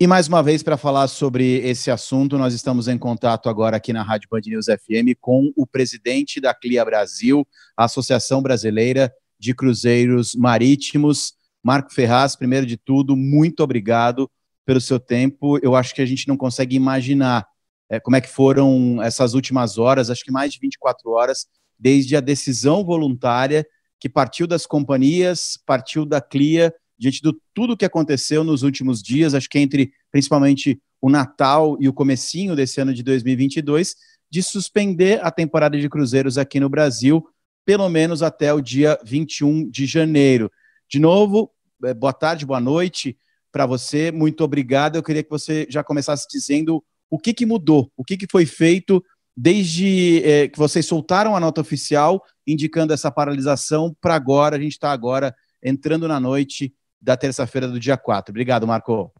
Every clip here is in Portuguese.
E mais uma vez, para falar sobre esse assunto, nós estamos em contato agora aqui na Rádio Band News FM com o presidente da CLIA Brasil, a Associação Brasileira de Cruzeiros Marítimos, Marco Ferraz. Primeiro de tudo, muito obrigado pelo seu tempo. Eu acho que a gente não consegue imaginar é, como é que foram essas últimas horas, acho que mais de 24 horas, desde a decisão voluntária que partiu das companhias, partiu da CLIA diante de tudo que aconteceu nos últimos dias, acho que entre principalmente o Natal e o comecinho desse ano de 2022, de suspender a temporada de cruzeiros aqui no Brasil, pelo menos até o dia 21 de janeiro. De novo, eh, boa tarde, boa noite para você, muito obrigado. Eu queria que você já começasse dizendo o que, que mudou, o que, que foi feito desde eh, que vocês soltaram a nota oficial indicando essa paralisação para agora, a gente está agora entrando na noite da terça-feira do dia 4. Obrigado, Marco.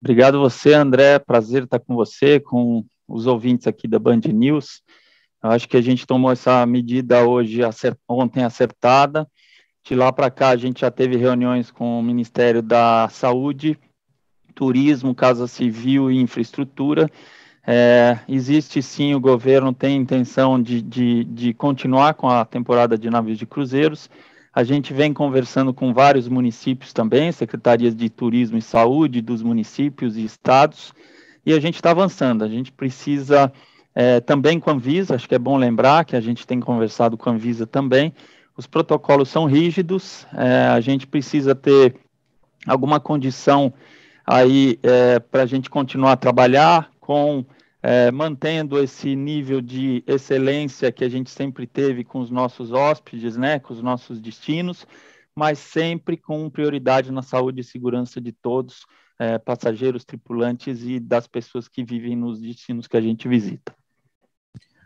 Obrigado você, André. Prazer estar com você, com os ouvintes aqui da Band News. Eu acho que a gente tomou essa medida hoje, acert... ontem acertada. De lá para cá, a gente já teve reuniões com o Ministério da Saúde, Turismo, Casa Civil e Infraestrutura. É, existe sim, o governo tem intenção de, de, de continuar com a temporada de navios de cruzeiros. A gente vem conversando com vários municípios também, secretarias de turismo e saúde dos municípios e estados, e a gente está avançando. A gente precisa é, também com a Anvisa, acho que é bom lembrar que a gente tem conversado com a Anvisa também. Os protocolos são rígidos, é, a gente precisa ter alguma condição aí é, para a gente continuar a trabalhar com é, mantendo esse nível de excelência que a gente sempre teve com os nossos hóspedes, né, com os nossos destinos, mas sempre com prioridade na saúde e segurança de todos, é, passageiros, tripulantes e das pessoas que vivem nos destinos que a gente visita.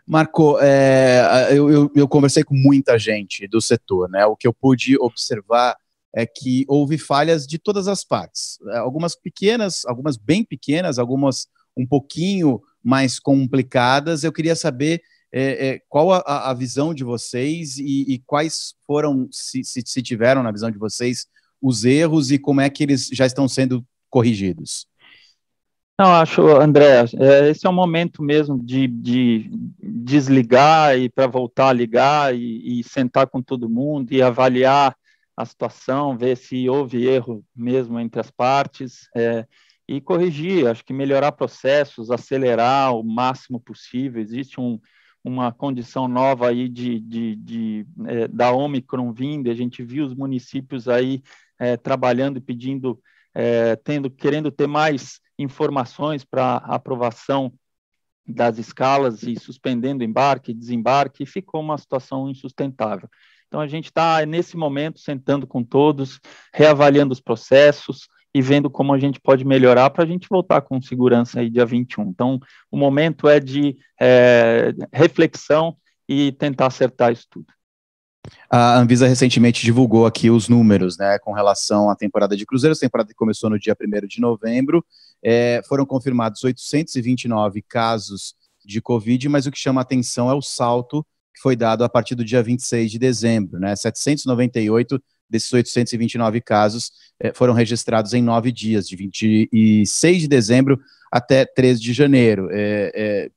Marco, é, eu, eu, eu, conversei com muita gente do setor, né? O que eu pude observar é que houve falhas de todas as partes. É, algumas pequenas, algumas bem pequenas, algumas um pouquinho mais complicadas. Eu queria saber é, é, qual a, a, visão de vocês e, e quais foram, se, se, se, tiveram na visão de vocês, os erros e como é que eles já estão sendo corrigidos? Não, acho, André, é, esse é o momento mesmo de, de desligar e para voltar a ligar e, e sentar com todo mundo e avaliar a situação, ver se houve erro mesmo entre as partes. É, e corrigir, acho que melhorar processos, acelerar o máximo possível. Existe um, uma condição nova aí de, de, de é, da Omicron vindo, a gente viu os municípios aí é, trabalhando e pedindo, é, tendo, querendo ter mais informações para aprovação das escalas e suspendendo embarque, desembarque, e ficou uma situação insustentável. Então, a gente está, nesse momento, sentando com todos, reavaliando os processos, e vendo como a gente pode melhorar para a gente voltar com segurança aí dia 21. Então, o momento é de é, reflexão e tentar acertar isso tudo. A Anvisa recentemente divulgou aqui os números, né, com relação à temporada de cruzeiros, temporada que começou no dia 1 de novembro, é, foram confirmados 829 casos de Covid, mas o que chama atenção é o salto que foi dado a partir do dia 26 de dezembro, né, 798 Desses 829 casos é, foram registrados em nove dias, de 26 de dezembro até 13 de janeiro. É, é,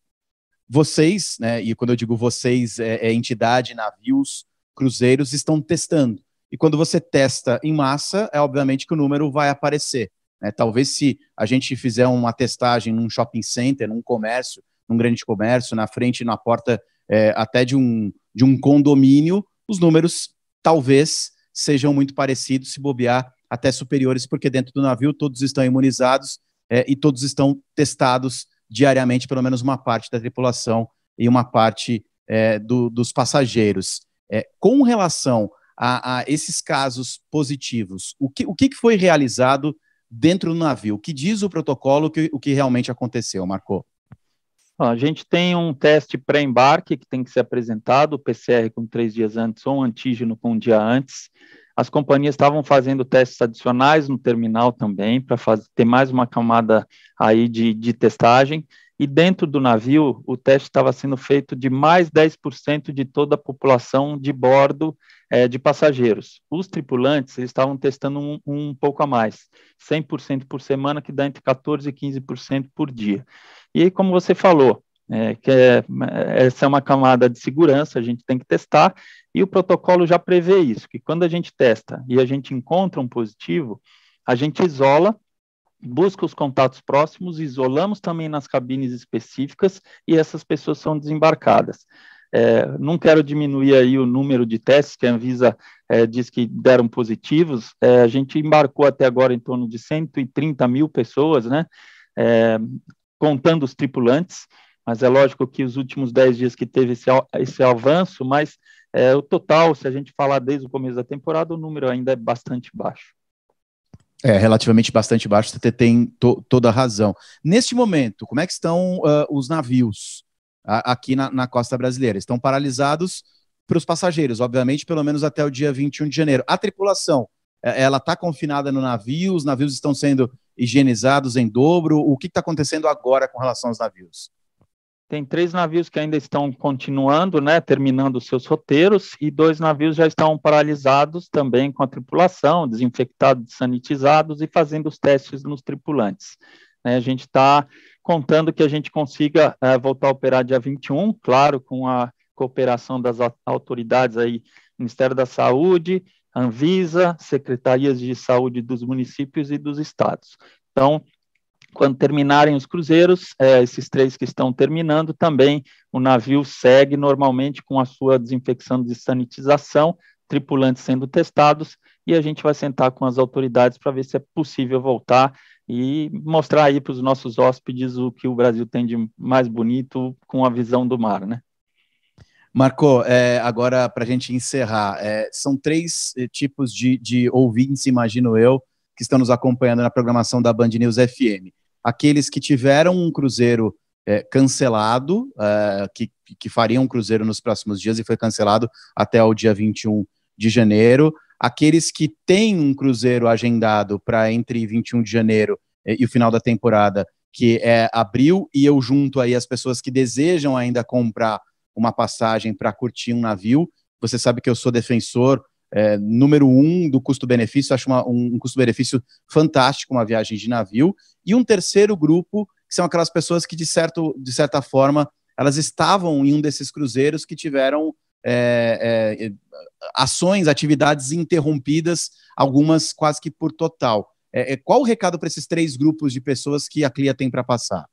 vocês, né, e quando eu digo vocês, é, é entidade, navios, cruzeiros, estão testando. E quando você testa em massa, é obviamente que o número vai aparecer. Né? Talvez se a gente fizer uma testagem num shopping center, num comércio, num grande comércio, na frente, na porta é, até de um, de um condomínio, os números talvez sejam muito parecidos, se bobear, até superiores, porque dentro do navio todos estão imunizados é, e todos estão testados diariamente, pelo menos uma parte da tripulação e uma parte é, do, dos passageiros. É, com relação a, a, esses casos positivos, o que, o que foi realizado dentro do navio? O que diz o protocolo, o que, o que realmente aconteceu, Marcou? A gente tem um teste pré-embarque que tem que ser apresentado, PCR com três dias antes ou um antígeno com um dia antes. As companhias estavam fazendo testes adicionais no terminal também, para ter mais uma camada aí de, de testagem e dentro do navio o teste estava sendo feito de mais 10% de toda a população de bordo é, de passageiros. Os tripulantes eles estavam testando um, um pouco a mais, 100% por semana, que dá entre 14% e 15% por dia. E aí, como você falou, é, que é, é, essa é uma camada de segurança, a gente tem que testar, e o protocolo já prevê isso, que quando a gente testa e a gente encontra um positivo, a gente isola busca os contatos próximos, isolamos também nas cabines específicas e essas pessoas são desembarcadas. É, não quero diminuir aí o número de testes que a Anvisa é, diz que deram positivos. É, a gente embarcou até agora em torno de 130 mil pessoas, né? É, contando os tripulantes, mas é lógico que os últimos 10 dias que teve esse, esse avanço, mas é, o total, se a gente falar desde o começo da temporada, o número ainda é bastante baixo. É, relativamente bastante baixo, você tem to, toda a razão. Neste momento, como é que estão uh, os navios a, aqui na, na, costa brasileira? Estão paralisados para os passageiros, obviamente, pelo menos até o dia 21 de janeiro. A tripulação, é, ela está confinada no navio, os navios estão sendo higienizados em dobro. O que está acontecendo agora com relação aos navios? Tem três navios que ainda estão continuando, né, terminando seus roteiros, e dois navios já estão paralisados também com a tripulação, desinfectados, sanitizados e fazendo os testes nos tripulantes. Né, a gente está contando que a gente consiga é, voltar a operar dia 21, claro, com a cooperação das autoridades aí, Ministério da Saúde, Anvisa, secretarias de saúde dos municípios e dos estados. Então, quando terminarem os cruzeiros, é, esses três que estão terminando, também o navio segue normalmente com a sua desinfecção de sanitização, tripulantes sendo testados, e a gente vai sentar com as autoridades para ver se é possível voltar e mostrar aí para os nossos hóspedes o que o Brasil tem de mais bonito com a visão do mar, né? Marco, é, agora para a gente encerrar, é, são três eh, tipos de, de ouvintes, imagino eu, que estão nos acompanhando na programação da Band News FM aqueles que tiveram um cruzeiro é, cancelado, é, que, que fariam um cruzeiro nos próximos dias e foi cancelado até o dia 21 de janeiro, aqueles que têm um cruzeiro agendado para entre 21 de janeiro eh, e o final da temporada, que é abril, e eu junto aí as pessoas que desejam ainda comprar uma passagem para curtir um navio. Você sabe que eu sou defensor é, número um do custo-benefício, acho uma, um, um custo-benefício fantástico, uma viagem de navio, e um terceiro grupo, que são aquelas pessoas que, de, certo, de certa forma, elas estavam em um desses cruzeiros que tiveram é, é, é ações, atividades interrompidas, algumas quase que por total. É, é, qual o recado para esses três grupos de pessoas que a CLIA tem para passar?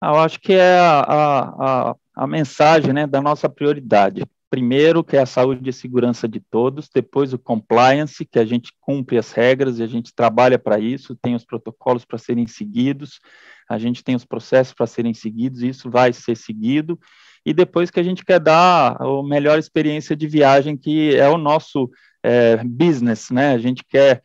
Ah, eu acho que é a, a, a, a mensagem né, da nossa prioridade primeiro, que é a saúde e segurança de todos, depois o compliance, que a gente cumpre as regras e a gente trabalha para isso, tem os protocolos para serem seguidos, a gente tem os processos para serem seguidos, e isso vai ser seguido, e depois que a gente quer dar a melhor experiência de viagem, que é o nosso é, business, né? A gente quer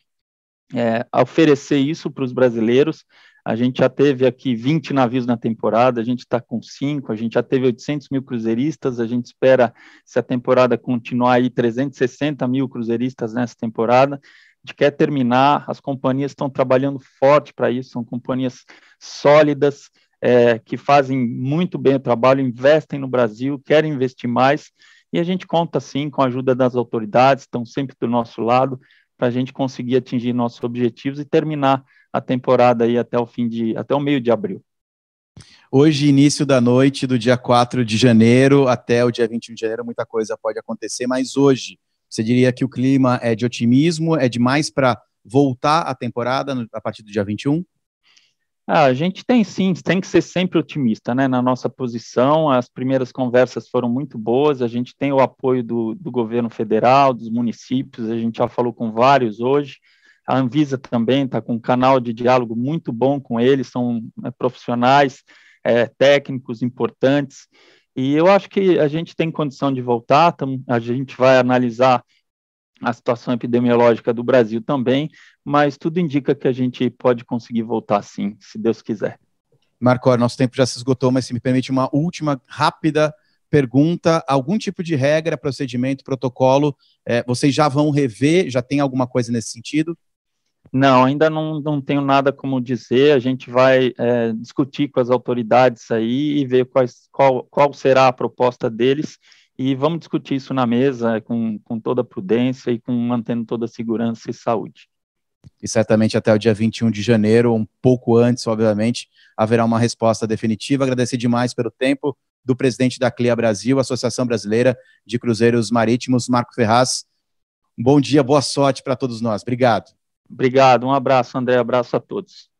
é, oferecer isso para os brasileiros, a gente já teve aqui 20 navios na temporada, a gente está com 5, a gente já teve 800 mil cruzeiristas, a gente espera, se a temporada continuar aí, 360 mil cruzeiristas nessa temporada. A gente quer terminar, as companhias estão trabalhando forte para isso, são companhias sólidas, é, que fazem muito bem o trabalho, investem no Brasil, querem investir mais, e a gente conta sim com a ajuda das autoridades, estão sempre do nosso lado, para a gente conseguir atingir nossos objetivos e terminar a temporada aí até o fim de até o meio de abril. Hoje, início da noite do dia 4 de janeiro até o dia 21 de janeiro, muita coisa pode acontecer, mas hoje você diria que o clima é de otimismo, é demais para voltar a temporada a partir do dia 21? Ah, a gente tem sim, tem que ser sempre otimista, né? Na nossa posição, as primeiras conversas foram muito boas, a gente tem o apoio do, do governo federal, dos municípios, a gente já falou com vários hoje, a Anvisa também está com um canal de diálogo muito bom com eles, são né, profissionais, é, técnicos importantes. E eu acho que a gente tem condição de voltar, tam, a gente vai analisar a situação epidemiológica do Brasil também, mas tudo indica que a gente pode conseguir voltar sim, se Deus quiser. Marco, nosso tempo já se esgotou, mas se me permite uma última rápida pergunta, algum tipo de regra, procedimento, protocolo, é, vocês já vão rever, já tem alguma coisa nesse sentido? Não, ainda não, não tenho nada como dizer. A gente vai é, discutir com as autoridades aí e ver quais, qual, qual será a proposta deles. E vamos discutir isso na mesa com, com toda prudência e com mantendo toda a segurança e saúde. E certamente até o dia 21 de janeiro, um pouco antes, obviamente, haverá uma resposta definitiva. Agradecer demais pelo tempo do presidente da CLIA Brasil, Associação Brasileira de Cruzeiros Marítimos, Marco Ferraz. Bom dia, boa sorte para todos nós. Obrigado. Obrigado, um abraço, André, abraço a todos.